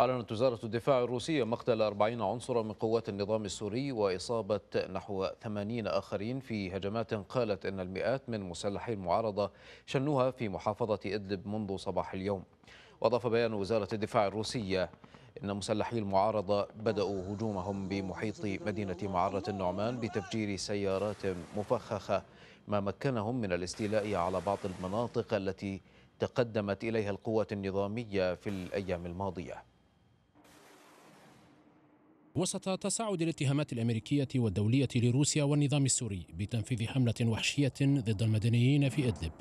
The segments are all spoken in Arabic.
أعلنت وزارة الدفاع الروسية مقتل 40 عنصرا من قوات النظام السوري وإصابة نحو 80 آخرين في هجمات قالت أن المئات من مسلحي المعارضة شنوها في محافظة إدلب منذ صباح اليوم وأضاف بيان وزارة الدفاع الروسية إن مسلحي المعارضة بدأوا هجومهم بمحيط مدينة معرة النعمان بتفجير سيارات مفخخة ما مكنهم من الاستيلاء على بعض المناطق التي تقدمت إليها القوات النظامية في الأيام الماضية وسط تصاعد الاتهامات الامريكيه والدوليه لروسيا والنظام السوري بتنفيذ حمله وحشيه ضد المدنيين في ادلب.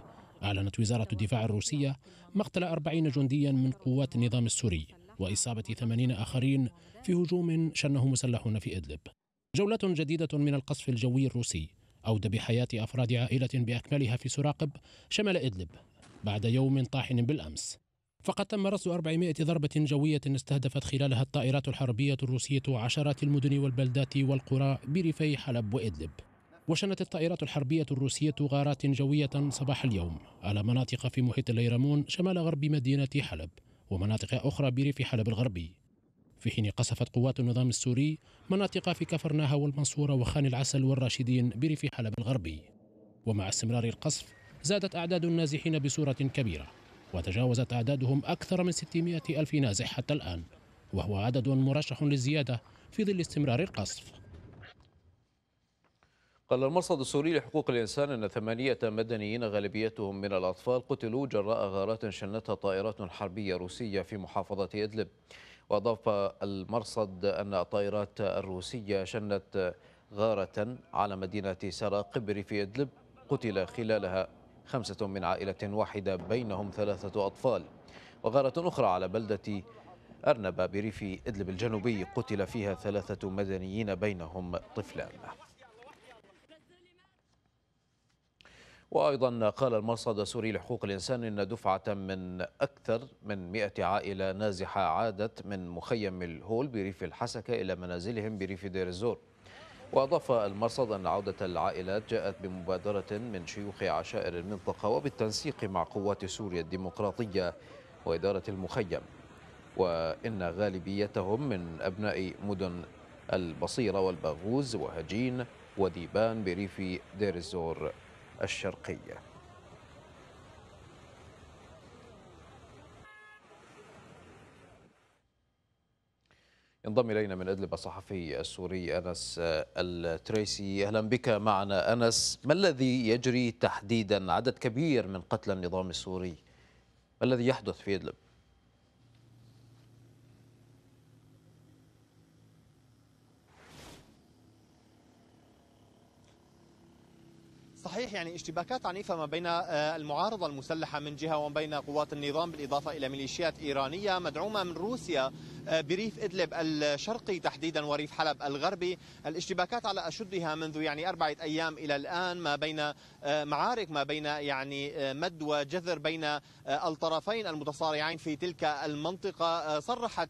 اعلنت وزاره الدفاع الروسيه مقتل 40 جنديا من قوات النظام السوري واصابه 80 اخرين في هجوم شنه مسلحون في ادلب. جوله جديده من القصف الجوي الروسي اودى بحياه افراد عائله باكملها في سراقب شمال ادلب بعد يوم طاحن بالامس. فقد تم رصد 400 ضربة جوية استهدفت خلالها الطائرات الحربية الروسية عشرات المدن والبلدات والقرى بريفي حلب وإدلب وشنت الطائرات الحربية الروسية غارات جوية صباح اليوم على مناطق في محيط الليرمون شمال غرب مدينة حلب ومناطق أخرى بريف حلب الغربي في حين قصفت قوات النظام السوري مناطق في كفرناها والمنصورة وخان العسل والراشدين بريف حلب الغربي ومع استمرار القصف زادت أعداد النازحين بصورة كبيرة وتجاوزت أعدادهم أكثر من 600 ألف نازح حتى الآن وهو عدد مرشح للزيادة في ظل استمرار القصف قال المرصد السوري لحقوق الإنسان أن ثمانية مدنيين غالبيتهم من الأطفال قتلوا جراء غارات شنتها طائرات حربية روسية في محافظة إدلب وأضاف المرصد أن الطائرات الروسية شنت غارة على مدينة سارا قبري في إدلب قتل خلالها خمسة من عائلة واحدة بينهم ثلاثة أطفال وغارة أخرى على بلدة أرنب بريف إدلب الجنوبي قتل فيها ثلاثة مدنيين بينهم طفلان وأيضا قال المرصد السوري لحقوق الإنسان أن دفعة من أكثر من 100 عائلة نازحة عادت من مخيم الهول بريف الحسكة إلى منازلهم بريف دير الزور وأضاف المرصد أن عودة العائلات جاءت بمبادرة من شيوخ عشائر المنطقة وبالتنسيق مع قوات سوريا الديمقراطية وإدارة المخيم وإن غالبيتهم من أبناء مدن البصيرة والباغوز وهجين وديبان بريف دير الزور الشرقية ينضم إلينا من إدلب الصحفي السوري أنس آه، التريسي أهلا بك معنا أنس ما الذي يجري تحديدا عدد كبير من قتلى النظام السوري ما الذي يحدث في إدلب صحيح يعني اشتباكات عنيفه ما بين آه، المعارضه المسلحه من جهه وما بين قوات النظام بالاضافه الى ميليشيات ايرانيه مدعومه من روسيا بريف إدلب الشرقي تحديدا وريف حلب الغربي الاشتباكات على أشدها منذ يعني أربعة أيام إلى الآن ما بين آه، معارك ما بين آه، يعني آه، مد وجذر بين الطرفين المتصارعين في تلك المنطقة صرحت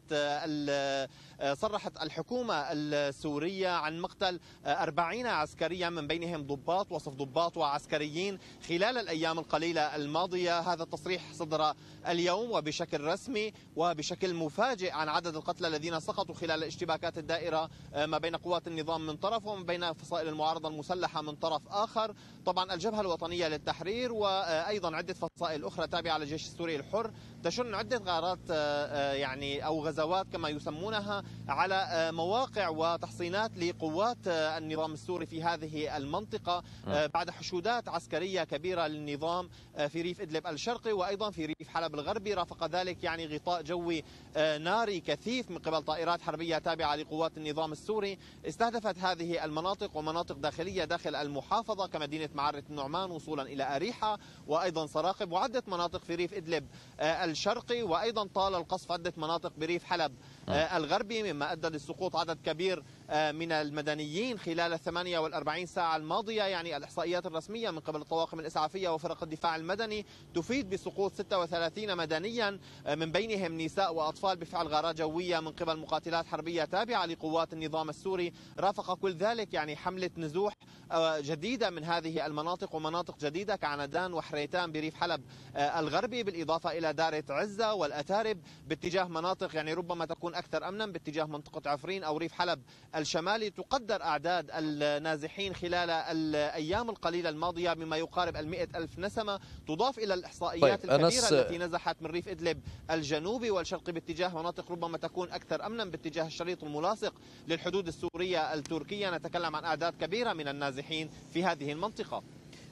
صرحت الحكومة السورية عن مقتل 40 عسكريا من بينهم ضباط وصف ضباط وعسكريين خلال الأيام القليلة الماضية هذا التصريح صدر اليوم وبشكل رسمي وبشكل مفاجئ عن عدد عدد القتلى الذين سقطوا خلال اشتباكات الدائرة آه، ما بين قوات النظام من طرف وما بين فصائل المعارضة المسلحة من طرف آخر طبعا الجبهة الوطنية للتحرير وأيضا عدة فصائل أخرى تابعة للجيش السوري الحر تشن عدة غارات آه، آه، يعني أو غزوات كما يسمونها على آه، مواقع وتحصينات لقوات النظام السوري في هذه المنطقة نعم. بعد حشودات عسكرية كبيرة للنظام في ريف إدلب الشرقي وأيضا في ريف حلب الغربي رافق ذلك يعني غطاء جوي ناري كثيف من قبل طائرات حربية تابعة لقوات النظام السوري استهدفت هذه المناطق ومناطق داخلية داخل المحافظة كمدينة معرة النعمان وصولا إلى أريحة وأيضا صراقب وعدة مناطق في ريف إدلب الشرقي الشرقي وأيضا طال القصف عدة مناطق بريف حلب نعم. آه، الغربي مما أدى لسقوط عدد كبير آه، من المدنيين خلال ال 48 ساعة الماضية يعني الإحصائيات الرسمية من قبل الطواقم الإسعافية وفرق الدفاع المدني تفيد بسقوط 36 مدنيا آه، من بينهم نساء وأطفال بفعل غارات جوية من قبل مقاتلات حربية تابعة لقوات النظام السوري رافق كل ذلك يعني حملة نزوح آه، جديدة من هذه المناطق ومناطق جديدة كعنادان وحريتان بريف حلب الغربي بالإضافة إلى دارة عزة والأتارب باتجاه مناطق يعني ربما تكون أكثر أمنا باتجاه منطقة عفرين أو ريف حلب الشمالي تقدر أعداد النازحين خلال الأيام القليلة الماضية بما يقارب المئة ألف نسمة تضاف إلى الإحصائيات طيب الكبيرة أنس... التي نزحت من ريف إدلب الجنوبي والشرقي باتجاه مناطق ربما تكون أكثر أمنا باتجاه الشريط الملاصق للحدود السورية التركية نتكلم عن أعداد كبيرة من النازحين في هذه المنطقة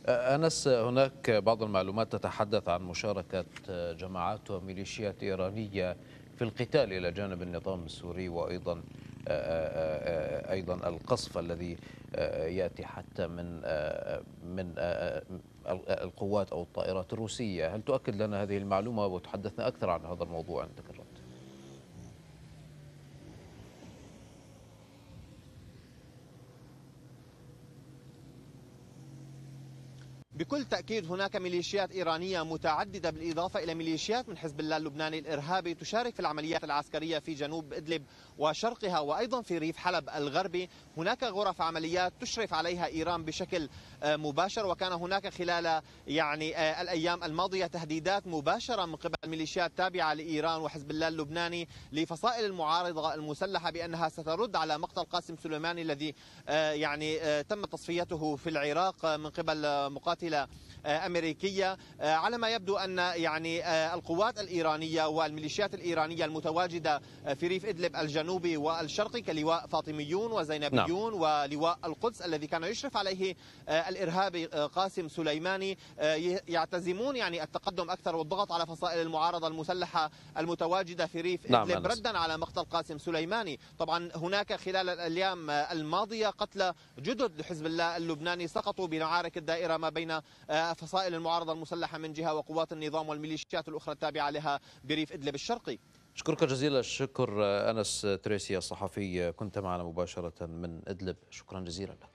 أنس هناك بعض المعلومات تتحدث عن مشاركة جماعات وميليشيات إيرانية في القتال إلى جانب النظام السوري وأيضا ايضا القصف الذي ياتي حتى من من القوات او الطائرات الروسيه، هل تؤكد لنا هذه المعلومه وتحدثنا اكثر عن هذا الموضوع عندك؟ بكل تأكيد هناك ميليشيات إيرانية متعددة بالإضافة إلى ميليشيات من حزب الله اللبناني الإرهابي تشارك في العمليات العسكرية في جنوب إدلب وشرقها وأيضا في ريف حلب الغربي هناك غرف عمليات تشرف عليها إيران بشكل آه، مباشر وكان هناك خلال يعني آه، الأيام الماضية تهديدات مباشرة من قبل ميليشيات تابعة لإيران وحزب الله اللبناني لفصائل المعارضة المسلحة بأنها سترد على مقتل قاسم سليماني الذي آه، يعني تم تصفيته في العراق من قبل مقاتل قاتله آه، امريكيه آه، على ما يبدو ان يعني آه، القوات الايرانيه والميليشيات الايرانيه المتواجده في ريف ادلب الجنوبي والشرقي كلواء فاطميون وزينبيون نعم. ولواء القدس الذي كان يشرف عليه الارهابي قاسم سليماني يعتزمون يعني التقدم اكثر والضغط على فصائل المعارضه المسلحه المتواجده في ريف نعم، ادلب نعم. ردا على مقتل قاسم سليماني طبعا هناك خلال الايام الماضيه قتلى جدد لحزب الله اللبناني سقطوا بمعارك الدائره ما بين آه، فصائل المعارضة المسلحة من جهة وقوات النظام والميليشيات الأخرى التابعة لها بريف إدلب الشرقي أشكرك جزيلا الشكر آه، أنس تريسي الصحفي آه، كنت معنا مباشرة من إدلب شكرا جزيلا لك